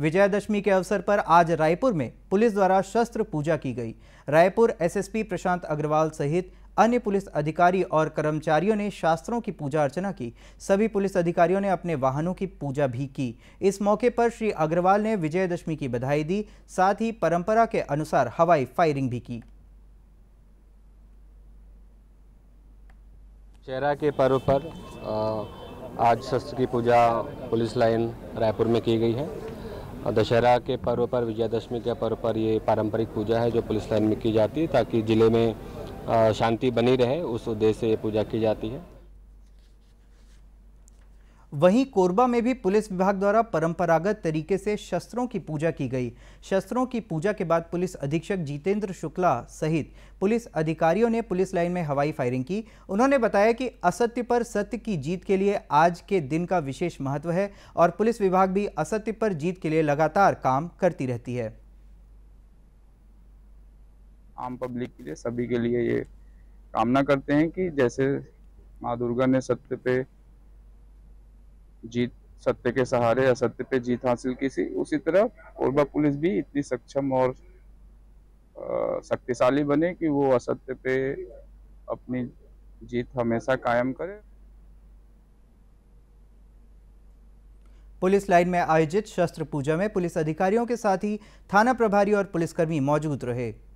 विजयादशमी के अवसर पर आज रायपुर में पुलिस द्वारा शस्त्र पूजा की गई रायपुर एसएसपी प्रशांत अग्रवाल सहित अन्य पुलिस अधिकारी और कर्मचारियों ने शास्त्रों की पूजा अर्चना की सभी पुलिस अधिकारियों ने अपने वाहनों की पूजा भी की इस मौके पर श्री अग्रवाल ने विजयदशमी की बधाई दी साथ ही परंपरा के अनुसार हवाई फायरिंग भी की चेहरा के पर्व पर आज शस्त्र की पूजा पुलिस लाइन रायपुर में की गई है और दशहरा के पर्व पर विजयादशमी के पर्व पर ये पारंपरिक पूजा है जो पुलिस लाइन में की जाती है ताकि ज़िले में शांति बनी रहे उस उद्देश्य से ये पूजा की जाती है वहीं कोरबा में भी पुलिस विभाग द्वारा परंपरागत तरीके से शस्त्रों की पूजा की गई शस्त्रों की पूजा के बाद पुलिस अधीक्षक जितेंद्र शुक्ला सहित पुलिस अधिकारियों ने पुलिस लाइन में हवाई फायरिंग की उन्होंने बताया कि असत्य पर सत्य की जीत के लिए आज के दिन का विशेष महत्व है और पुलिस विभाग भी असत्य पर जीत के लिए लगातार काम करती रहती है आम पब्लिक के लिए सभी के लिए ये कामना करते हैं कि जैसे माँ दुर्गा ने सत्य पे जीत सत्य के सहारे असत्य पे जीत हासिल की थी उसी तरह कोरबा पुलिस भी इतनी सक्षम और शक्तिशाली बने कि वो असत्य पे अपनी जीत हमेशा कायम करे पुलिस लाइन में आयोजित शस्त्र पूजा में पुलिस अधिकारियों के साथ ही थाना प्रभारी और पुलिसकर्मी मौजूद रहे